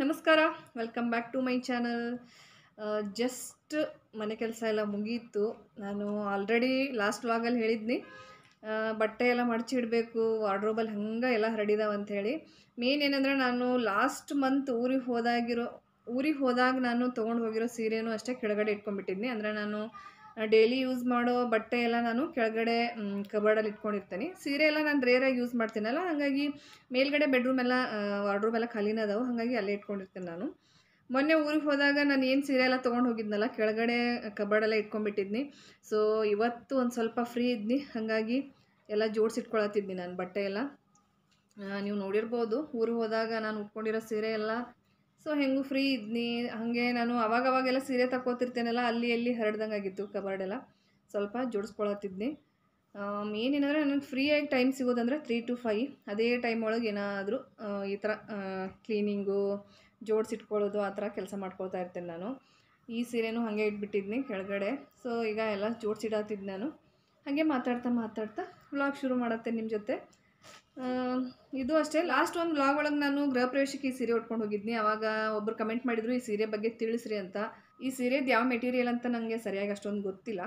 ನಮಸ್ಕಾರ welcome back to my channel just ಮನೆ ಕೆಲಸ ಎಲ್ಲ ಮುಗಿಯಿತು ನಾನು ಆಲ್ರೆಡಿ ಲಾಸ್ಟ್ ವ್ಲಾಗಲ್ಲಿ ಹೇಳಿದ್ನಿ ಬಟ್ಟೆ ಎಲ್ಲ ಮಡಚಿಡಬೇಕು ವಾರ್ಡ್ರೋಬಲ್ಲಿ ಹಂಗೆ ಎಲ್ಲ ಅಂತ ಹೇಳಿ ಮೇನ್ ಏನಂದರೆ ನಾನು ಲಾಸ್ಟ್ ಮಂತ್ ಊರಿಗೆ ಹೋದಾಗಿರೋ ಊರಿಗೆ ಹೋದಾಗ ನಾನು ತೊಗೊಂಡು ಹೋಗಿರೋ ಸೀರೆನೂ ಅಷ್ಟೇ ಕೆಳಗಡೆ ಇಟ್ಕೊಂಡ್ಬಿಟ್ಟಿದ್ನಿ ಅಂದರೆ ನಾನು ಡೈಲಿ ಯೂಸ್ ಮಾಡೋ ಬಟ್ಟೆ ಎಲ್ಲ ನಾನು ಕೆಳಗಡೆ ಕಬರ್ಡಲ್ಲಿ ಇಟ್ಕೊಂಡಿರ್ತೀನಿ ಸೀರೆ ಎಲ್ಲ ನಾನು ರೇರಾಗಿ ಯೂಸ್ ಮಾಡ್ತೀನಲ್ಲ ಹಾಗಾಗಿ ಮೇಲ್ಗಡೆ ಬೆಡ್ರೂಮ್ ಎಲ್ಲ ವಾರ್ಡ್ರೂಮ್ ಎಲ್ಲ ಖಾಲಿನ ಅದಾವೆ ಹಾಗಾಗಿ ಅಲ್ಲೇ ಇಟ್ಕೊಂಡಿರ್ತೀನಿ ನಾನು ಮೊನ್ನೆ ಊರಿಗೆ ಹೋದಾಗ ನಾನು ಏನು ಸೀರೆ ಎಲ್ಲ ತೊಗೊಂಡು ಹೋಗಿದ್ನಲ್ಲ ಕೆಳಗಡೆ ಕಬರ್ಡೆಲ್ಲ ಇಟ್ಕೊಂಡ್ಬಿಟ್ಟಿದ್ನಿ ಸೊ ಇವತ್ತು ಒಂದು ಸ್ವಲ್ಪ ಫ್ರೀ ಇದ್ನಿ ಹಾಗಾಗಿ ಎಲ್ಲ ಜೋಡಿಸಿಟ್ಕೊಳತ್ತಿದ್ನಿ ನಾನು ಬಟ್ಟೆ ಎಲ್ಲ ನೀವು ನೋಡಿರ್ಬೋದು ಊರಿಗೆ ಹೋದಾಗ ನಾನು ಉಟ್ಕೊಂಡಿರೋ ಸೀರೆ ಎಲ್ಲ ಸೊ ಹೆಂಗೂ ಫ್ರೀ ಇದ್ನಿ ಹಾಗೆ ನಾನು ಅವಾಗೆಲ್ಲ ಸೀರೆ ತಕ್ಕೋತಿರ್ತೇನಲ್ಲ ಅಲ್ಲಿ ಎಲ್ಲಿ ಹರಡ್ದಂಗೆ ಆಗಿತ್ತು ಕಬರ್ಡೆಲ್ಲ ಸ್ವಲ್ಪ ಜೋಡಿಸ್ಕೊಳತ್ತಿದ್ನಿ ಏನೇನಂದರೆ ನನಗೆ ಫ್ರೀಯಾಗಿ ಟೈಮ್ ಸಿಗೋದಂದ್ರೆ ತ್ರೀ ಟು ಫೈ ಅದೇ ಟೈಮ್ ಒಳಗೆ ಏನಾದರೂ ಈ ಥರ ಕ್ಲೀನಿಂಗು ಜೋಡಿಸಿಟ್ಕೊಳ್ಳೋದು ಆ ಥರ ಕೆಲಸ ಮಾಡ್ಕೊಳ್ತಾ ಇರ್ತೇನೆ ನಾನು ಈ ಸೀರೆನೂ ಹಾಗೆ ಇಟ್ಬಿಟ್ಟಿದ್ನಿ ಕೆಳಗಡೆ ಸೊ ಈಗ ಎಲ್ಲ ಜೋಡಿಸಿಡತ್ತಿದ್ದು ನಾನು ಹಾಗೆ ಮಾತಾಡ್ತಾ ಮಾತಾಡ್ತಾ ವ್ಲಾಗ್ ಶುರು ಮಾಡತ್ತೆ ನಿಮ್ಮ ಜೊತೆ ಇದು ಅಷ್ಟೇ ಲಾಸ್ಟ್ ಒಂದು ಬ್ಲಾಗ್ ಒಳಗೆ ನಾನು ಗೃಹ ಪ್ರವೇಶಕ್ಕೆ ಈ ಸೀರೆ ಉಟ್ಕೊಂಡು ಹೋಗಿದ್ನಿ ಅವಾಗ ಒಬ್ಬರು ಕಮೆಂಟ್ ಮಾಡಿದರು ಈ ಸೀರೆ ಬಗ್ಗೆ ತಿಳಿಸ್ರಿ ಅಂತ ಈ ಸೀರೆದು ಯಾವ ಮೆಟೀರಿಯಲ್ ಅಂತ ನನಗೆ ಸರಿಯಾಗಿ ಅಷ್ಟೊಂದು ಗೊತ್ತಿಲ್ಲ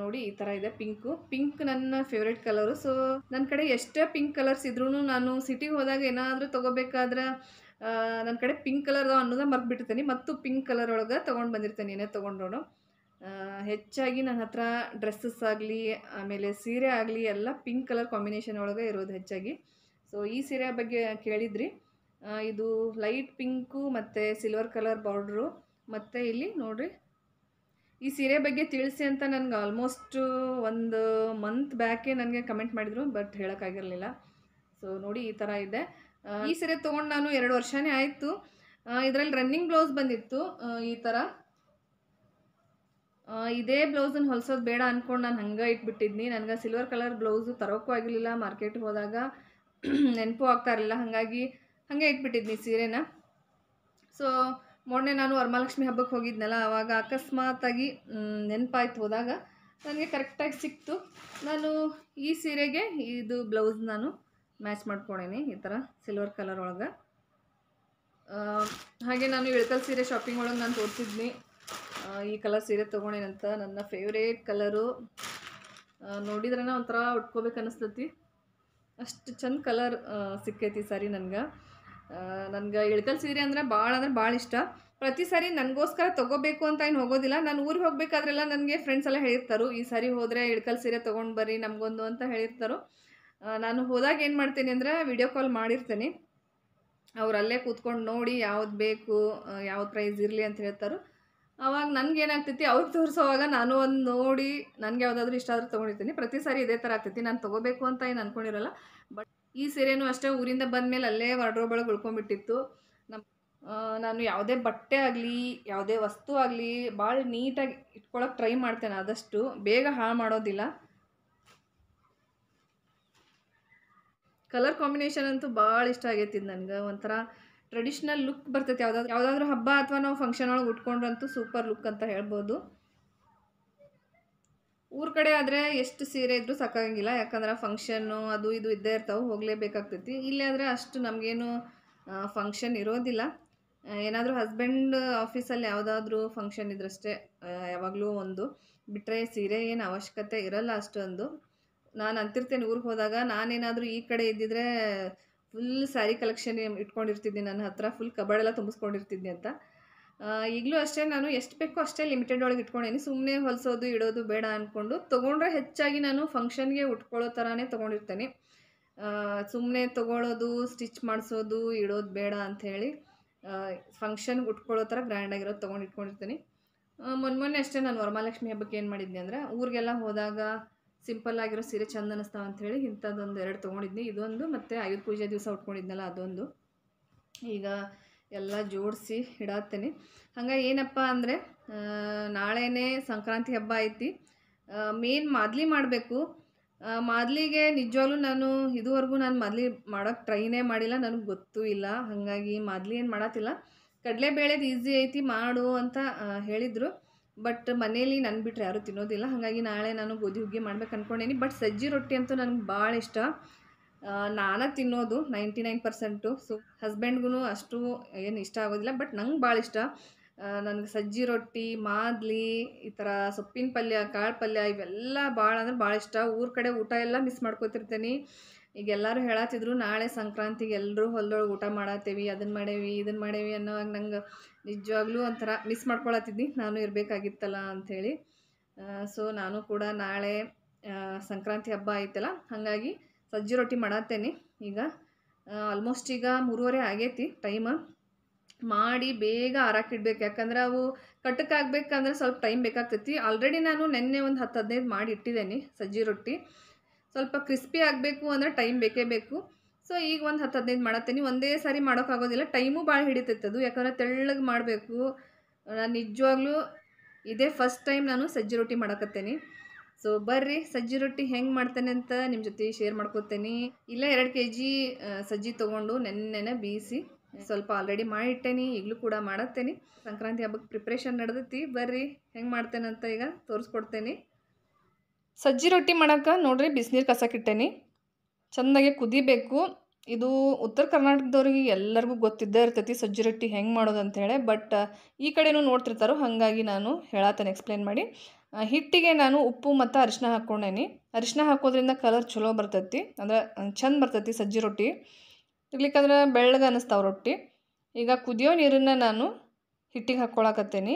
ನೋಡಿ ಈ ಥರ ಇದೆ ಪಿಂಕು ಪಿಂಕ್ ನನ್ನ ಫೇವ್ರೆಟ್ ಕಲರು ಸೊ ನನ್ನ ಕಡೆ ಎಷ್ಟೇ ಪಿಂಕ್ ಕಲರ್ಸ್ ಇದ್ರೂ ನಾನು ಸಿಟಿಗೆ ಹೋದಾಗ ಏನಾದರೂ ತೊಗೋಬೇಕಾದ್ರೆ ನನ್ನ ಕಡೆ ಪಿಂಕ್ ಕಲರ್ ಅನ್ನೋದ ಮರ್ತು ಮತ್ತು ಪಿಂಕ್ ಕಲರ್ ಒಳಗೆ ತೊಗೊಂಡು ಬಂದಿರ್ತೇನೆ ಏನೇ ತೊಗೊಂಡೋಣ ಹೆಚ್ಚಾಗಿ ನನ್ನ ಹತ್ರ ಡ್ರೆಸ್ಸಸ್ ಆಗಲಿ ಆಮೇಲೆ ಸೀರೆ ಆಗಲಿ ಎಲ್ಲ ಪಿಂಕ್ ಕಲರ್ ಕಾಂಬಿನೇಷನ್ ಒಳಗೆ ಇರೋದು ಹೆಚ್ಚಾಗಿ ಸೊ ಈ ಸೀರೆ ಬಗ್ಗೆ ಕೇಳಿದ್ರಿ ಇದು ಲೈಟ್ ಪಿಂಕು ಮತ್ತು ಸಿಲ್ವರ್ ಕಲರ್ ಬಾರ್ಡ್ರು ಮತ್ತು ಇಲ್ಲಿ ನೋಡಿರಿ ಈ ಸೀರೆ ಬಗ್ಗೆ ತಿಳಿಸಿ ಅಂತ ನನಗೆ ಆಲ್ಮೋಸ್ಟ್ ಒಂದು ಮಂತ್ ಬ್ಯಾಕೆ ನನಗೆ ಕಮೆಂಟ್ ಮಾಡಿದರು ಬಟ್ ಹೇಳೋಕ್ಕಾಗಿರಲಿಲ್ಲ ಸೊ ನೋಡಿ ಈ ಥರ ಇದೆ ಈ ಸೀರೆ ತೊಗೊಂಡು ನಾನು ಎರಡು ವರ್ಷನೇ ಆಯಿತು ಇದರಲ್ಲಿ ರನ್ನಿಂಗ್ ಬ್ಲೌಸ್ ಬಂದಿತ್ತು ಈ ಥರ ಇದೇ ಬ್ಲೌಸನ್ನು ಹೊಲಿಸೋದು ಬೇಡ ಅಂದ್ಕೊಂಡು ನಾನು ಹಂಗೆ ಇಟ್ಬಿಟ್ಟಿದ್ನಿ ನನಗೆ ಸಿಲ್ವರ್ ಕಲರ್ ಬ್ಲೌಸು ತರೋಕ್ಕೂ ಆಗಿರಲಿಲ್ಲ ಮಾರ್ಕೆಟ್ಗೆ ಹೋದಾಗ ನೆನಪು ಆಗ್ತಾ ಇರಲಿಲ್ಲ ಹಾಗಾಗಿ ಹಾಗೆ ಇಟ್ಬಿಟ್ಟಿದ್ನಿ ಸೀರೆನ ಸೊ ಮೊನ್ನೆ ನಾನು ವರಮಹಾಲಕ್ಷ್ಮಿ ಹಬ್ಬಕ್ಕೆ ಹೋಗಿದ್ನಲ್ಲ ಆವಾಗ ಅಕಸ್ಮಾತಾಗಿ ನೆನಪಾಯ್ತು ಹೋದಾಗ ನನಗೆ ಕರೆಕ್ಟಾಗಿ ಸಿಕ್ತು ನಾನು ಈ ಸೀರೆಗೆ ಇದು ಬ್ಲೌಸ್ ನಾನು ಮ್ಯಾಚ್ ಮಾಡ್ಕೊಂಡೇನೆ ಈ ಥರ ಸಿಲ್ವರ್ ಕಲರ್ ಒಳಗೆ ಹಾಗೆ ನಾನು ಇಳಕಲ್ ಸೀರೆ ಶಾಪಿಂಗ್ ಒಳಗೆ ನಾನು ತೋರಿಸಿದ್ನಿ ಈ ಕಲರ್ ಸೀರೆ ತೊಗೊಂಡೇನಂತ ನನ್ನ ಫೇವ್ರೇಟ್ ಕಲರು ನೋಡಿದ್ರೇ ಒಂಥರ ಉಟ್ಕೋಬೇಕು ಅನಿಸ್ತತಿ ಅಷ್ಟು ಚಂದ ಕಲರ್ ಸಿಕ್ಕೈತಿ ಸಾರಿ ನನಗೆ ನನಗೆ ಇಳ್ಕಲ್ ಸೀರೆ ಅಂದರೆ ಭಾಳ ಅಂದರೆ ಭಾಳ ಇಷ್ಟ ಪ್ರತಿ ಸಾರಿ ನನಗೋಸ್ಕರ ತೊಗೋಬೇಕು ಅಂತ ಏನು ಹೋಗೋದಿಲ್ಲ ನಾನು ಊರಿಗೆ ಹೋಗಬೇಕಾದ್ರೆಲ್ಲ ನನಗೆ ಫ್ರೆಂಡ್ಸ್ ಎಲ್ಲ ಹೇಳಿರ್ತಾರೋ ಈ ಸಾರಿ ಹೋದರೆ ಇಳ್ಕಲ್ ಸೀರೆ ತೊಗೊಂಡು ಬರ್ರಿ ನಮಗೊಂದು ಅಂತ ಹೇಳಿರ್ತಾರೋ ನಾನು ಹೋದಾಗ ಏನು ಮಾಡ್ತೀನಿ ಅಂದರೆ ವಿಡಿಯೋ ಕಾಲ್ ಮಾಡಿರ್ತೀನಿ ಅವರಲ್ಲೇ ಕೂತ್ಕೊಂಡು ನೋಡಿ ಯಾವ್ದು ಬೇಕು ಯಾವ ಪ್ರೈಸ್ ಇರಲಿ ಅಂತ ಹೇಳ್ತಾರೋ ಅವಾಗ ನನಗೇನಾಗ್ತೈತಿ ಅವ್ರಿಗೆ ತೋರಿಸೋವಾಗ ನಾನು ಒಂದು ನೋಡಿ ನನಗೆ ಯಾವುದಾದ್ರೂ ಇಷ್ಟ ಆದರೂ ತೊಗೊಂಡಿರ್ತೀನಿ ಪ್ರತಿ ಸಾರಿ ಇದೇ ಥರ ಆಗ್ತೈತಿ ನಾನು ತೊಗೋಬೇಕು ಅಂತ ಏನು ಅಂದ್ಕೊಂಡಿರಲ್ಲ ಬಟ್ ಈ ಸೀರೆನೂ ಅಷ್ಟೇ ಊರಿಂದ ಬಂದಮೇಲೆ ಅಲ್ಲೇ ಒಳಗೆ ಉಳ್ಕೊಂಡ್ಬಿಟ್ಟಿತ್ತು ನಮ್ಮ ನಾನು ಯಾವುದೇ ಬಟ್ಟೆ ಆಗಲಿ ಯಾವುದೇ ವಸ್ತು ಆಗಲಿ ಭಾಳ ನೀಟಾಗಿ ಇಟ್ಕೊಳಕ್ಕೆ ಟ್ರೈ ಮಾಡ್ತೇನೆ ಆದಷ್ಟು ಬೇಗ ಹಾಳು ಮಾಡೋದಿಲ್ಲ ಕಲರ್ ಕಾಂಬಿನೇಷನ್ ಅಂತೂ ಭಾಳ ಇಷ್ಟ ಆಗೈತಿ ನನಗೆ ಒಂಥರ ಟ್ರೆಡಿಷ್ನಲ್ ಲುಕ್ ಬರ್ತೈತೆ ಯಾವುದಾದ್ರು ಯಾವುದಾದ್ರೂ ಹಬ್ಬ ಅಥವಾ ನಾವು ಫಂಕ್ಷನ್ ಒಳಗೆ ಉಟ್ಕೊಂಡ್ರಂತೂ ಸೂಪರ್ ಲುಕ್ ಅಂತ ಹೇಳ್ಬೋದು ಊರ ಕಡೆ ಆದರೆ ಎಷ್ಟು ಸೀರೆ ಇದ್ರೂ ಸಾಕಾಗಂಗಿಲ್ಲ ಯಾಕಂದ್ರೆ ಫಂಕ್ಷನ್ನು ಅದು ಇದು ಇದ್ದೇ ಇರ್ತಾವೆ ಹೋಗಲೇಬೇಕಾಗ್ತೈತಿ ಇಲ್ಲೇ ಆದರೆ ಅಷ್ಟು ನಮಗೇನು ಫಂಕ್ಷನ್ ಇರೋದಿಲ್ಲ ಏನಾದರೂ ಹಸ್ಬೆಂಡ್ ಆಫೀಸಲ್ಲಿ ಯಾವುದಾದ್ರೂ ಫಂಕ್ಷನ್ ಇದ್ರಷ್ಟೇ ಯಾವಾಗಲೂ ಒಂದು ಬಿಟ್ಟರೆ ಸೀರೆ ಏನು ಅವಶ್ಯಕತೆ ಇರಲ್ಲ ಅಷ್ಟೊಂದು ನಾನು ಅಂತಿರ್ತೇನೆ ಊರಿಗೆ ಹೋದಾಗ ನಾನೇನಾದರೂ ಈ ಕಡೆ ಇದ್ದಿದ್ರೆ ಫುಲ್ ಸ್ಯಾರಿ ಕಲೆಕ್ಷನ್ ಇಟ್ಕೊಂಡಿರ್ತಿದ್ದೆ ನನ್ನ ಹತ್ರ ಫುಲ್ ಎಲ್ಲ ತುಂಬಿಸ್ಕೊಂಡಿರ್ತಿದ್ದೆ ಅಂತ ಈಗಲೂ ಅಷ್ಟೇ ನಾನು ಎಷ್ಟು ಬೇಕೋ ಅಷ್ಟೇ ಲಿಮಿಟೆಡ್ ಒಳಗೆ ಇಟ್ಕೊಂಡೇನಿ ಸುಮ್ಮನೆ ಹೊಲಿಸೋದು ಇಡೋದು ಬೇಡ ಅಂದ್ಕೊಂಡು ತೊಗೊಂಡ್ರೆ ಹೆಚ್ಚಾಗಿ ನಾನು ಫಂಕ್ಷನ್ಗೆ ಉಟ್ಕೊಳ್ಳೋ ಥರನೇ ತೊಗೊಂಡಿರ್ತೇನೆ ಸುಮ್ಮನೆ ತೊಗೊಳೋದು ಸ್ಟಿಚ್ ಮಾಡಿಸೋದು ಇಡೋದು ಬೇಡ ಅಂಥೇಳಿ ಫಂಕ್ಷನ್ಗೆ ಉಟ್ಕೊಳ್ಳೋ ಥರ ಗ್ರ್ಯಾಂಡಾಗಿರೋದು ತೊಗೊಂಡು ಇಟ್ಕೊಂಡಿರ್ತೀನಿ ಮೊನ್ನೆ ಮೊನ್ನೆ ಅಷ್ಟೇ ನಾನು ವರಮಹಾಲಕ್ಷ್ಮಿ ಹಬ್ಬಕ್ಕೆ ಏನು ಮಾಡಿದ್ದೆ ಅಂದರೆ ಊರಿಗೆಲ್ಲ ಹೋದಾಗ ಸಿಂಪಲ್ ಆಗಿರೋ ಸೀರೆ ಚೆಂದ ಅಂತ ಅಂಥೇಳಿ ಇಂಥದ್ದೊಂದು ಎರಡು ತೊಗೊಂಡಿದ್ನಿ ಇದೊಂದು ಮತ್ತು ಆಯುಧ ಪೂಜೆ ದಿವಸ ಉಟ್ಕೊಂಡಿದ್ನಲ್ಲ ಅದೊಂದು ಈಗ ಎಲ್ಲ ಜೋಡಿಸಿ ಇಡತ್ತೇನೆ ಹಂಗೆ ಏನಪ್ಪ ಅಂದರೆ ನಾಳೆನೇ ಸಂಕ್ರಾಂತಿ ಹಬ್ಬ ಐತಿ ಮೇನ್ ಮಾದಲಿ ಮಾಡಬೇಕು ಮಾದಲಿಗೆ ನಿಜವಾಗ್ಲೂ ನಾನು ಇದುವರೆಗೂ ನಾನು ಮಾದಲಿ ಮಾಡೋಕ್ಕೆ ಟ್ರೈನೇ ಮಾಡಿಲ್ಲ ನನಗೆ ಗೊತ್ತೂ ಇಲ್ಲ ಹಾಗಾಗಿ ಮಾದಲಿ ಏನು ಮಾಡತ್ತಿಲ್ಲ ಬೇಳೆದು ಈಸಿ ಐತಿ ಮಾಡು ಅಂತ ಹೇಳಿದರು ಬಟ್ ಮನೇಲಿ ನಾನು ಬಿಟ್ಟರೆ ಯಾರೂ ತಿನ್ನೋದಿಲ್ಲ ಹಾಗಾಗಿ ನಾಳೆ ನಾನು ಗೋಧಿ ಹುಗ್ಗಿ ಮಾಡ್ಬೇಕು ಅಂದ್ಕೊಂಡೇನಿ ಬಟ್ ಸಜ್ಜಿ ರೊಟ್ಟಿ ಅಂತೂ ನನಗೆ ಭಾಳ ಇಷ್ಟ ನಾನು ತಿನ್ನೋದು ನೈಂಟಿ ನೈನ್ ಪರ್ಸೆಂಟು ಸೊ ಹಸ್ಬೆಂಡ್ಗೂ ಅಷ್ಟು ಏನು ಇಷ್ಟ ಆಗೋದಿಲ್ಲ ಬಟ್ ನಂಗೆ ಭಾಳ ಇಷ್ಟ ನನಗೆ ಸಜ್ಜಿ ರೊಟ್ಟಿ ಮಾದ್ಲಿ ಈ ಥರ ಸೊಪ್ಪಿನ ಪಲ್ಯ ಕಾಳು ಪಲ್ಯ ಇವೆಲ್ಲ ಭಾಳ ಅಂದ್ರೆ ಭಾಳ ಇಷ್ಟ ಊರ ಕಡೆ ಊಟ ಎಲ್ಲ ಮಿಸ್ ಮಾಡ್ಕೊತಿರ್ತೀನಿ ಈಗ ಎಲ್ಲರೂ ಹೇಳತ್ತಿದ್ರು ನಾಳೆ ಸಂಕ್ರಾಂತಿಗೆ ಎಲ್ಲರೂ ಹೊಲದೊಳಗೆ ಊಟ ಮಾಡತ್ತೇವಿ ಅದನ್ನು ಮಾಡೇವಿ ಇದನ್ನು ಮಾಡೇವಿ ಅನ್ನೋವಾಗ ನಂಗೆ ನಿಜವಾಗ್ಲೂ ಒಂಥರ ಮಿಸ್ ಮಾಡ್ಕೊಳತ್ತಿದ್ದೀನಿ ನಾನು ಇರಬೇಕಾಗಿತ್ತಲ್ಲ ಅಂಥೇಳಿ ಸೊ ನಾನು ಕೂಡ ನಾಳೆ ಸಂಕ್ರಾಂತಿ ಹಬ್ಬ ಐತಲ್ಲ ಹಾಗಾಗಿ ಸಜ್ಜಿ ರೊಟ್ಟಿ ಮಾಡತ್ತೇನೆ ಈಗ ಆಲ್ಮೋಸ್ಟ್ ಈಗ ಮೂರುವರೆ ಆಗೈತಿ ಟೈಮ ಮಾಡಿ ಬೇಗ ಆರಾಕಿಡ್ಬೇಕು ಯಾಕಂದ್ರೆ ಅವು ಕಟ್ಟಕ್ಕಾಗಬೇಕಂದ್ರೆ ಸ್ವಲ್ಪ ಟೈಮ್ ಬೇಕಾಗ್ತೈತಿ ಆಲ್ರೆಡಿ ನಾನು ನಿನ್ನೆ ಒಂದು ಹತ್ತು ಹದಿನೈದು ಮಾಡಿ ಇಟ್ಟಿದ್ದೇನೆ ಸಜ್ಜಿ ರೊಟ್ಟಿ ಸ್ವಲ್ಪ ಕ್ರಿಸ್ಪಿ ಆಗಬೇಕು ಅಂದರೆ ಟೈಮ್ ಬೇಕೇ ಬೇಕು ಸೊ ಈಗ ಒಂದು ಹತ್ತು ಹದಿನೈದು ಮಾಡತ್ತೀನಿ ಒಂದೇ ಸಾರಿ ಮಾಡೋಕ್ಕಾಗೋದಿಲ್ಲ ಟೈಮು ಭಾಳ ಹಿಡಿತೈತೆ ಅದು ಯಾಕಂದರೆ ತೆಳ್ಳಗೆ ಮಾಡಬೇಕು ನಾನು ನಿಜವಾಗ್ಲೂ ಇದೇ ಫಸ್ಟ್ ಟೈಮ್ ನಾನು ಸಜ್ಜಿ ರೊಟ್ಟಿ ಮಾಡಕತ್ತೇನೆ ಸೊ ಬರ್ರಿ ಸಜ್ಜಿ ರೊಟ್ಟಿ ಹೆಂಗೆ ಮಾಡ್ತೇನೆ ಅಂತ ನಿಮ್ಮ ಜೊತೆ ಶೇರ್ ಮಾಡ್ಕೊತೇನೆ ಇಲ್ಲ ಎರಡು ಕೆ ಜಿ ಸಜ್ಜಿ ತೊಗೊಂಡು ನೆನ್ನೆನೆ ಬೀಸಿ ಸ್ವಲ್ಪ ಆಲ್ರೆಡಿ ಮಾಡಿಟ್ಟೇನಿ ಈಗಲೂ ಕೂಡ ಮಾಡತ್ತೇನೆ ಸಂಕ್ರಾಂತಿ ಹಬ್ಬಕ್ಕೆ ಪ್ರಿಪ್ರೇಷನ್ ನಡೆದೈತಿ ಬರ್ರಿ ಹೆಂಗೆ ಮಾಡ್ತೇನೆ ಅಂತ ಈಗ ತೋರಿಸ್ಕೊಡ್ತೇನೆ ಸಜ್ಜಿ ರೊಟ್ಟಿ ಮಾಡೋಕ್ಕೆ ನೋಡ್ರಿ ಬಿಸಿನೀರು ಕಸಕ್ಕಿಟ್ಟೇನಿ ಚೆಂದಾಗೆ ಕುದಿಬೇಕು ಇದು ಉತ್ತರ ಕರ್ನಾಟಕದವ್ರಿಗೆ ಎಲ್ಲರಿಗೂ ಗೊತ್ತಿದ್ದೇ ಇರ್ತೈತಿ ಸಜ್ಜಿ ರೊಟ್ಟಿ ಹೆಂಗೆ ಮಾಡೋದು ಅಂಥೇಳಿ ಬಟ್ ಈ ಕಡೆನೂ ನೋಡ್ತಿರ್ತಾರೋ ಹಾಗಾಗಿ ನಾನು ಹೇಳತ್ತೇನೆ ಎಕ್ಸ್ಪ್ಲೇನ್ ಮಾಡಿ ಹಿಟ್ಟಿಗೆ ನಾನು ಉಪ್ಪು ಮತ್ತು ಅರಿಶಿನ ಹಾಕ್ಕೊಂಡೇನಿ ಅರಿಶಿನ ಹಾಕೋದ್ರಿಂದ ಕಲರ್ ಚಲೋ ಬರ್ತೈತಿ ಅಂದ್ರೆ ಚಂದ ಬರ್ತೈತಿ ಸಜ್ಜಿ ರೊಟ್ಟಿ ಇರ್ಲಿಕ್ಕಂದ್ರೆ ಬೆಳ್ಳಗೆ ಅನ್ನಿಸ್ತಾವೆ ರೊಟ್ಟಿ ಈಗ ಕುದಿಯೋ ನೀರನ್ನು ನಾನು ಹಿಟ್ಟಿಗೆ ಹಾಕ್ಕೊಳಕತ್ತೇನಿ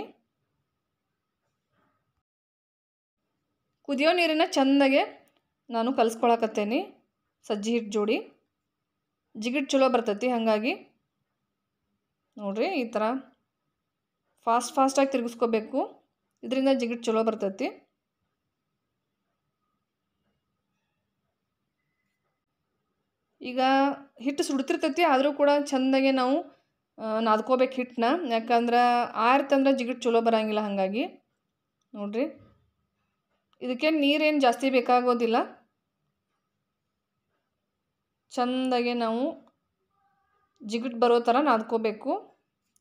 ಕುದಿಯೋ ನೀರನ್ನು ಚೆಂದಾಗೆ ನಾನು ಕಲಿಸ್ಕೊಳಕತ್ತೇನಿ ಸಜ್ಜಿ ಹಿಟ್ಟು ಜೋಡಿ ಜಿಗಿಟ್ ಚಲೋ ಬರ್ತೈತಿ ಹಾಗಾಗಿ ನೋಡಿರಿ ಈ ಥರ ಫಾಸ್ಟ್ ಫಾಸ್ಟಾಗಿ ತಿರುಗಿಸ್ಕೋಬೇಕು ಇದರಿಂದ ಜಿಗಿಟ್ ಚಲೋ ಬರ್ತೈತಿ ಈಗ ಹಿಟ್ಟು ಸುಡ್ತಿರ್ತೈತಿ ಆದರೂ ಕೂಡ ಚೆಂದಾಗೆ ನಾವು ನಾದ್ಕೋಬೇಕು ಹಿಟ್ಟನ್ನ ಯಾಕಂದ್ರೆ ಆರ್ತಂದ್ರೆ ಜಿಗಿಟ್ ಚಲೋ ಬರೋಂಗಿಲ್ಲ ಹಾಗಾಗಿ ನೋಡಿರಿ ಇದಕ್ಕೆ ನೀರೇನು ಜಾಸ್ತಿ ಬೇಕಾಗೋದಿಲ್ಲ ಚೆಂದಾಗೆ ನಾವು ಜಿಗುಟ್ ಬರೋ ಥರ ನಾದ್ಕೋಬೇಕು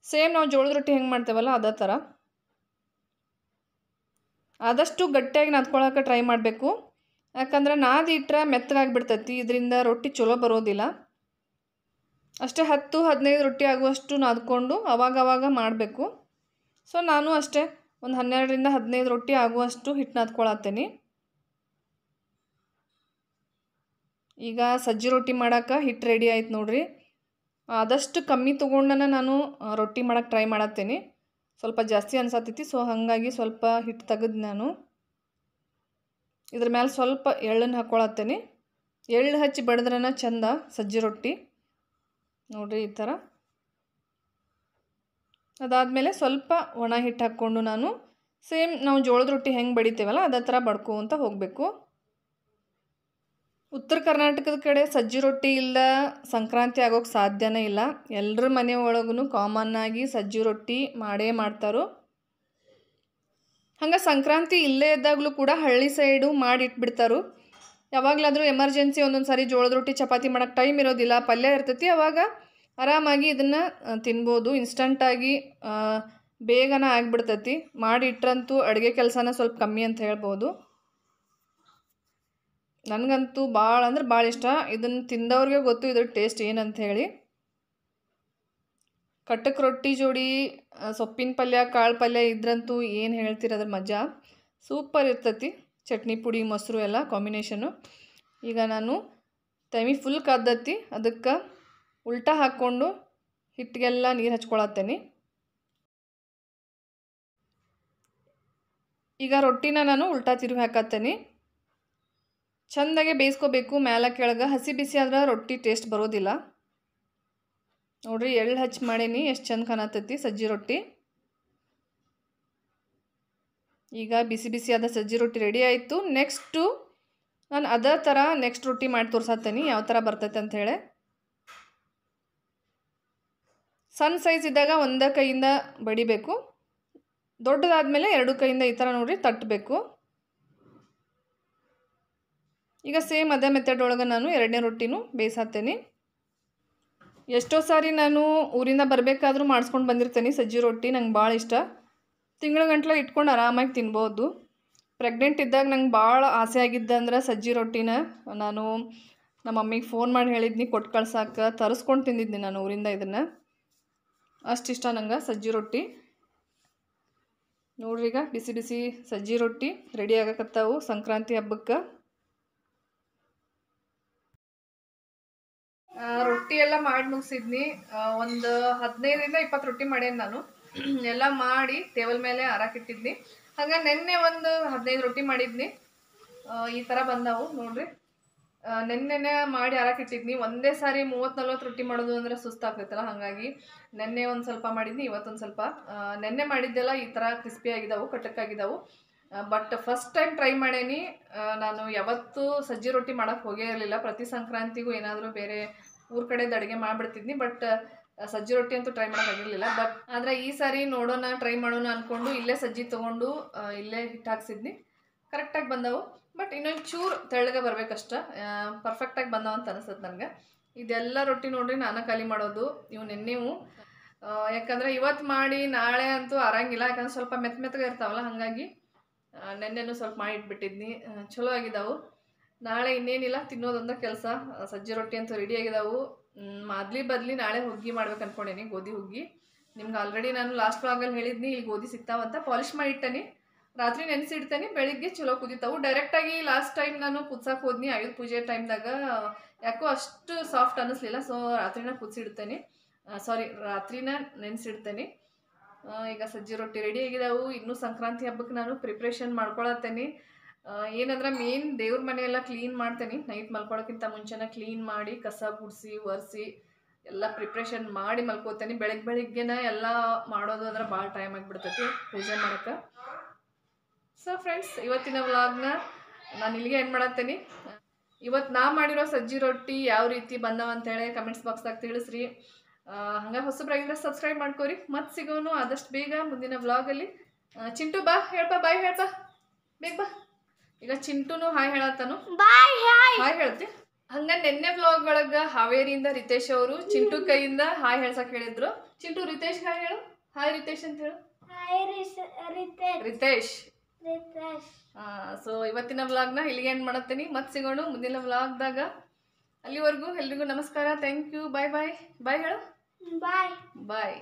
ಸೇಮ್ ನಾವು ಜೋಳದ ರೊಟ್ಟಿ ಹೆಂಗೆ ಮಾಡ್ತೇವಲ್ಲ ಅದೇ ಥರ ಆದಷ್ಟು ಗಟ್ಟಿಯಾಗಿ ನಾದ್ಕೊಳ್ಳೋಕೆ ಟ್ರೈ ಮಾಡಬೇಕು ಯಾಕಂದರೆ ನಾದಿ ಇಟ್ಟರೆ ಮೆತ್ತಗಾಗಿಬಿಡ್ತೈತಿ ಇದರಿಂದ ರೊಟ್ಟಿ ಚಲೋ ಬರೋದಿಲ್ಲ ಅಷ್ಟೇ ಹತ್ತು ಹದಿನೈದು ರೊಟ್ಟಿ ಆಗುವಷ್ಟು ನಾದ್ಕೊಂಡು ಅವಾಗವಾಗ ಮಾಡಬೇಕು ಸೊ ನಾನು ಅಷ್ಟೇ ಒಂದು ಹನ್ನೆರಡರಿಂದ ಹದಿನೈದು ರೊಟ್ಟಿ ಆಗುವಷ್ಟು ಹಿಟ್ಟು ನಾದ್ಕೊಳತ್ತೇನೆ ಈಗ ಸಜ್ಜಿ ರೊಟ್ಟಿ ಮಾಡೋಕೆ ಹಿಟ್ಟು ರೆಡಿ ಆಯ್ತು ನೋಡ್ರಿ ಆದಷ್ಟು ಕಮ್ಮಿ ತೊಗೊಂಡನ ನಾನು ರೊಟ್ಟಿ ಮಾಡೋಕ್ಕೆ ಟ್ರೈ ಮಾಡತ್ತೇನೆ ಸ್ವಲ್ಪ ಜಾಸ್ತಿ ಅನ್ಸತ್ತೈತಿ ಸೊ ಹಾಗಾಗಿ ಸ್ವಲ್ಪ ಹಿಟ್ಟು ತೆಗೆದು ನಾನು ಇದ್ರ ಮೇಲೆ ಸ್ವಲ್ಪ ಎಳ್ಳನ್ನು ಹಾಕ್ಕೊಳತ್ತೇನೆ ಎಳ್ಳು ಹಚ್ಚಿ ಬಡಿದ್ರನ ಚಂದ ಸಜ್ಜಿ ರೊಟ್ಟಿ ನೋಡಿರಿ ಈ ಥರ ಅದಾದಮೇಲೆ ಸ್ವಲ್ಪ ಒಣ ಹಿಟ್ಟು ಹಾಕ್ಕೊಂಡು ನಾನು ಸೇಮ್ ನಾವು ಜೋಳದ ರೊಟ್ಟಿ ಹೆಂಗೆ ಬಡಿತೀವಲ್ಲ ಅದೇ ಥರ ಬಡ್ಕೊತ ಹೋಗಬೇಕು ಉತ್ತರ ಕರ್ನಾಟಕದ ಕಡೆ ಸಜ್ಜಿ ರೊಟ್ಟಿ ಇಲ್ಲ ಸಂಕ್ರಾಂತಿ ಆಗೋಕ್ಕೆ ಸಾಧ್ಯನೇ ಇಲ್ಲ ಎಲ್ಲರ ಮನೆ ಒಳಗೂ ಕಾಮನ್ನಾಗಿ ಸಜ್ಜಿ ರೊಟ್ಟಿ ಮಾಡೇ ಮಾಡ್ತಾರೋ ಹಂಗೆ ಸಂಕ್ರಾಂತಿ ಇಲ್ಲೇ ಇದ್ದಾಗಲೂ ಕೂಡ ಹಳ್ಳಿ ಸೈಡು ಮಾಡಿಟ್ಬಿಡ್ತಾರೋ ಯಾವಾಗಲಾದರೂ ಎಮರ್ಜೆನ್ಸಿ ಒಂದೊಂದು ಸಾರಿ ಜೋಳದ ರೊಟ್ಟಿ ಚಪಾತಿ ಮಾಡೋಕ್ಕೆ ಟೈಮ್ ಇರೋದಿಲ್ಲ ಪಲ್ಯ ಇರ್ತೈತಿ ಅವಾಗ ಆರಾಮಾಗಿ ಇದನ್ನು ತಿನ್ಬೋದು ಇನ್ಸ್ಟಂಟಾಗಿ ಬೇಗನ ಆಗಿಬಿಡ್ತೈತಿ ಮಾಡಿಟ್ರಂತೂ ಅಡುಗೆ ಕೆಲಸನ ಸ್ವಲ್ಪ ಕಮ್ಮಿ ಅಂತ ಹೇಳ್ಬೋದು ನನಗಂತೂ ಭಾಳ ಅಂದ್ರೆ ಭಾಳ ಇಷ್ಟ ಇದನ್ನು ತಿಂದವ್ರಿಗೆ ಗೊತ್ತು ಇದ್ರ ಟೇಸ್ಟ್ ಏನಂತ ಹೇಳಿ ಕಟ್ಟಕ್ಕೆ ರೊಟ್ಟಿ ಜೋಡಿ ಸೊಪ್ಪಿನ ಪಲ್ಯ ಕಾಳು ಪಲ್ಯ ಇದ್ರಂತೂ ಏನು ಹೇಳ್ತೀರ ಅದ್ರ ಮಜಾ ಸೂಪರ್ ಇರ್ತತಿ ಚಟ್ನಿ ಪುಡಿ ಮೊಸರು ಎಲ್ಲ ಕಾಂಬಿನೇಷನು ಈಗ ನಾನು ಟೈಮಿ ಫುಲ್ ಕದ್ದತಿ ಅದಕ್ಕೆ ಉಲ್ಟಾ ಹಾಕ್ಕೊಂಡು ಹಿಟ್ಟಿಗೆಲ್ಲ ನೀರು ಹಚ್ಕೊಳತ್ತೇನೆ ಈಗ ರೊಟ್ಟಿನ ನಾನು ಉಲ್ಟಾ ತಿರುವಿ ಹಾಕತ್ತೇನೆ ಚೆಂದಾಗೆ ಬೇಯಿಸ್ಕೋಬೇಕು ಮ್ಯಾಲ ಕೆಳಗೆ ಹಸಿ ಬಿಸಿ ಆದ್ರೆ ರೊಟ್ಟಿ ಟೇಸ್ಟ್ ಬರೋದಿಲ್ಲ ನೋಡ್ರಿ ಎಳ್ಳು ಹಚ್ಚಿ ಮಾಡೀನಿ ಎಷ್ಟು ಚೆಂದ ಕಾಣತ್ತೈತಿ ಸಜ್ಜಿ ರೊಟ್ಟಿ ಈಗ ಬಿಸಿ ಬಿಸಿ ಆದ ಸಜ್ಜಿ ರೊಟ್ಟಿ ರೆಡಿ ಆಯಿತು ನೆಕ್ಸ್ಟು ನಾನು ಅದೇ ಥರ ನೆಕ್ಸ್ಟ್ ರೊಟ್ಟಿ ಮಾಡಿ ತೋರ್ಸತ್ತೇನೆ ಯಾವ ಥರ ಬರ್ತೈತೆ ಅಂಥೇಳಿ ಸಣ್ಣ ಸೈಜ್ ಇದ್ದಾಗ ಒಂದೇ ಕೈಯಿಂದ ಬಡಿಬೇಕು ದೊಡ್ಡದಾದಮೇಲೆ ಎರಡು ಕೈಯಿಂದ ಈ ಥರ ನೋಡಿ ತಟ್ಟಬೇಕು ಈಗ ಸೇಮ್ ಅದೇ ಮೆಥಡ್ ಒಳಗೆ ನಾನು ಎರಡನೇ ರೊಟ್ಟಿನೂ ಬೇಯಿಸಾತೇನೆ ಎಷ್ಟೋ ಸಾರಿ ನಾನು ಊರಿಂದ ಬರಬೇಕಾದ್ರೂ ಮಾಡಿಸ್ಕೊಂಡು ಬಂದಿರ್ತೇನೆ ಸಜ್ಜಿ ರೊಟ್ಟಿ ನಂಗೆ ಭಾಳ ಇಷ್ಟ ತಿಂಗಳ ಗಂಟ್ಲೆ ಇಟ್ಕೊಂಡು ಆರಾಮಾಗಿ ತಿನ್ಬೋದು ಪ್ರೆಗ್ನೆಂಟ್ ಇದ್ದಾಗ ನಂಗೆ ಭಾಳ ಆಸೆ ಆಗಿದ್ದಂದ್ರೆ ಸಜ್ಜಿ ರೊಟ್ಟಿನ ನಾನು ನಮ್ಮ ಮಮ್ಮಿಗೆ ಫೋನ್ ಮಾಡಿ ಹೇಳಿದ್ನಿ ಕೊಟ್ಟು ಕಳ್ಸಕ್ಕೆ ತರಿಸ್ಕೊಂಡು ತಿಂದಿದ್ನಿ ನಾನು ಊರಿಂದ ಇದನ್ನು ಅಷ್ಟಿಷ್ಟ ನಂಗೆ ಸಜ್ಜಿ ರೊಟ್ಟಿ ನೋಡ್ರಿ ಈಗ ಬಿಸಿ ಬಿಸಿ ಸಜ್ಜಿ ರೊಟ್ಟಿ ರೆಡಿ ಆಗಕತ್ತಾವು ಸಂಕ್ರಾಂತಿ ಹಬ್ಬಕ್ಕೆ ರೊಟ್ಟಿ ಎಲ್ಲ ಮಾಡಿ ಮುಗಿಸಿದ್ನಿ ಒಂದು ಹದಿನೈದರಿಂದ ಇಪ್ಪತ್ತು ರೊಟ್ಟಿ ಮಾಡೇನಿ ನಾನು ಎಲ್ಲ ಮಾಡಿ ಟೇಬಲ್ ಮೇಲೆ ಆರಾಕಿಟ್ಟಿದ್ನಿ ಹಾಗೆ ನಿನ್ನೆ ಒಂದು ಹದಿನೈದು ರೊಟ್ಟಿ ಮಾಡಿದ್ನಿ ಈ ಥರ ಬಂದವು ನೋಡ್ರಿ ನೆನ್ನೆನೆ ಮಾಡಿ ಅರಕಿಟ್ಟಿದ್ನಿ ಒಂದೇ ಸಾರಿ ಮೂವತ್ತು ನಲ್ವತ್ತು ರೊಟ್ಟಿ ಮಾಡೋದು ಅಂದರೆ ಸುಸ್ತಾಗ್ತೈತಲ್ಲ ಹಾಗಾಗಿ ನೆನ್ನೆ ಒಂದು ಸ್ವಲ್ಪ ಮಾಡಿದ್ನಿ ಇವತ್ತೊಂದು ಸ್ವಲ್ಪ ನೆನ್ನೆ ಮಾಡಿದ್ದೆಲ್ಲ ಈ ಥರ ಕಟಕ್ ಕಟ್ಟಕ್ಕಾಗಿದ್ದಾವೆ ಬಟ್ ಫಸ್ಟ್ ಟೈಮ್ ಟ್ರೈ ಮಾಡೇನಿ ನಾನು ಯಾವತ್ತೂ ಸಜ್ಜಿ ರೊಟ್ಟಿ ಮಾಡೋಕ್ಕೆ ಹೋಗೇ ಇರಲಿಲ್ಲ ಪ್ರತಿ ಸಂಕ್ರಾಂತಿಗೂ ಏನಾದರೂ ಬೇರೆ ಊರ ಕಡೆದು ಅಡುಗೆ ಮಾಡಿಬಿಡ್ತಿದ್ನಿ ಬಟ್ ಸಜ್ಜಿ ರೊಟ್ಟಿ ಅಂತೂ ಟ್ರೈ ಮಾಡೋಕ್ಕಾಗಿರಲಿಲ್ಲ ಬಟ್ ಆದರೆ ಈ ಸಾರಿ ನೋಡೋಣ ಟ್ರೈ ಮಾಡೋಣ ಅಂದ್ಕೊಂಡು ಇಲ್ಲೇ ಸಜ್ಜಿ ತೊಗೊಂಡು ಇಲ್ಲೇ ಹಿಟ್ಟು ಹಾಕ್ಸಿದ್ನಿ ಕರೆಕ್ಟಾಗಿ ಬಂದವು ಬಟ್ ಇನ್ನೊಂದು ಚೂರು ತೆಳ್ಳಗೆ ಬರಬೇಕಷ್ಟೆ ಪರ್ಫೆಕ್ಟಾಗಿ ಬಂದವ ಅಂತ ಅನಿಸುತ್ತೆ ನನಗೆ ಇದೆಲ್ಲ ರೊಟ್ಟಿ ನೋಡ್ರಿ ನಾನು ಖಾಲಿ ಮಾಡೋದು ಇವು ನೆನ್ನೆವು ಯಾಕಂದರೆ ಇವತ್ತು ಮಾಡಿ ನಾಳೆ ಅಂತೂ ಆರಂಗಿಲ್ಲ ಯಾಕಂದ್ರೆ ಸ್ವಲ್ಪ ಮೆತ್ತ ಮೆತ್ತಗೆ ಇರ್ತಾವಲ್ಲ ಹಾಗಾಗಿ ನೆನ್ನೆನೂ ಸ್ವಲ್ಪ ಮಾಡಿ ಇಟ್ಬಿಟ್ಟಿದ್ನಿ ಚಲೋ ಆಗಿದಾವು ನಾಳೆ ಇನ್ನೇನಿಲ್ಲ ತಿನ್ನೋದೊಂದು ಕೆಲಸ ಸಜ್ಜೆ ರೊಟ್ಟಿ ಅಂತೂ ಆಗಿದಾವು ಮೊದಲಿ ಬದಲಿ ನಾಳೆ ಹುಗ್ಗಿ ಮಾಡ್ಬೇಕು ಅನ್ಕೊಂಡೇನಿ ಗೋಧಿ ಹುಗ್ಗಿ ನಿಮ್ಗೆ ಆಲ್ರೆಡಿ ನಾನು ಲಾಸ್ಟ್ ಬ್ಲಾಗಲ್ಲಿ ಹೇಳಿದ್ನಿ ಈ ಗೋಧಿ ಸಿಗ್ತಾವಂತ ಮಾಡಿ ಮಾಡಿಟ್ಟನಿ ರಾತ್ರಿ ನೆನೆಸಿಡ್ತೇನೆ ಬೆಳಿಗ್ಗೆ ಚಲೋ ಡೈರೆಕ್ಟ್ ಡೈರೆಕ್ಟಾಗಿ ಲಾಸ್ಟ್ ಟೈಮ್ ನಾನು ಕುದ್ಸಕ್ಕೆ ಹೋದ್ನಿ ಆಯುಧ ಪೂಜೆ ಟೈಮ್ದಾಗ ಯಾಕೋ ಅಷ್ಟು ಸಾಫ್ಟ್ ಅನ್ನಿಸ್ಲಿಲ್ಲ ಸೊ ರಾತ್ರಿನ ಕುದಿಸಿಡ್ತೇನೆ ಸಾರಿ ರಾತ್ರಿನ ನೆನೆಸಿಡ್ತೇನೆ ಈಗ ಸಜ್ಜಿ ರೊಟ್ಟಿ ರೆಡಿ ಆಗಿದಾವು ಇನ್ನೂ ಸಂಕ್ರಾಂತಿ ಹಬ್ಬಕ್ಕೆ ನಾನು ಪ್ರಿಪ್ರೇಷನ್ ಮಾಡ್ಕೊಳತ್ತೇನೆ ಏನಂದ್ರೆ ಮೇನ್ ದೇವ್ರ ಮನೆಯೆಲ್ಲ ಕ್ಲೀನ್ ಮಾಡ್ತೇನೆ ನೈಟ್ ಮಲ್ಕೊಳಕ್ಕಿಂತ ಮುಂಚೆನ ಕ್ಲೀನ್ ಮಾಡಿ ಕಸ ಗುಡಿಸಿ ಒರೆಸಿ ಎಲ್ಲ ಪ್ರಿಪ್ರೇಷನ್ ಮಾಡಿ ಮಲ್ಕೋತೇನೆ ಬೆಳಗ್ಗೆ ಬೆಳಿಗ್ಗೆನ ಎಲ್ಲ ಮಾಡೋದು ಅಂದ್ರೆ ಭಾಳ ಟೈಮ್ ಆಗಿಬಿಡ್ತೈತಿ ಪೂಜೆ ಮಾಡೋಕ್ಕೆ ಸೊ ಫ್ರೆಂಡ್ಸ್ ಇವತ್ತಿನ ವ್ಲಾಗ್ನ ನಾನು ಇಲ್ಲಿಗೆ ಏನು ಮಾಡತ್ತೇನೆ ಇವತ್ತು ನಾ ಮಾಡಿರೋ ಸಜ್ಜಿ ರೊಟ್ಟಿ ಯಾವ ರೀತಿ ಹೇಳಿ ಕಮೆಂಟ್ಸ್ ಬಾಕ್ಸ್ದಾಗ ತಿಳಿಸ್ರಿ ಹಂಗೆ ಹೊಸಬ್ರಾಗಿದ್ರೆ ಸಬ್ಸ್ಕ್ರೈಬ್ ಮಾಡ್ಕೋರಿ ಮತ್ತೆ ಸಿಗೋನು ಆದಷ್ಟು ಬೇಗ ಮುಂದಿನ ವ್ಲಾಗಲ್ಲಿ ಚಿಂಟು ಬಾ ಹೇಳಪ್ಪ ಬಾಯ್ ಹೇಳಪ್ಪ ಬೇಗ ಬಾ ಈಗ ಚಿಂಟುನು ಹಾಯ್ ಹೇಳತ್ತಾನು ಹಾಯ್ ಹೇಳ್ತಿ ಹಂಗ ನೆನ್ನೆ ಬ್ಲಾಗ್ ಒಳಗ ಹಾವೇರಿಯಿಂದ ರಿತೇಶ್ ಅವರು ಚಿಂಟು ಕೈಯಿಂದ ಹಾಯ್ ಹೇಳ್ಸಕ್ ಹೇಳಿದ್ರು ಚಿಂಟು ರಿತೇಶ್ ಹಾಯ್ ಹೇಳು ಹಾಯ್ ರಿತೇಶ್ ಅಂತ ಹೇಳು ರಿತೇಶ್ ಸೊ ಇವತ್ತಿನ ವ್ಲಾಗ್ನ ಇಲ್ಲಿಗೆ ಏನು ಮಾಡತ್ತೀನಿ ಮತ್ತೆ ಸಿಗೋಣ ಮುಂದಿನ ವ್ಲಾಗ್ದಾಗ ಅಲ್ಲಿವರೆಗೂ ಎಲ್ರಿಗೂ ನಮಸ್ಕಾರ ಥ್ಯಾಂಕ್ ಯು ಬಾಯ್ ಬಾಯ್ ಬಾಯ್ ಹೇಳು ಬಾಯ್ ಬಾಯ್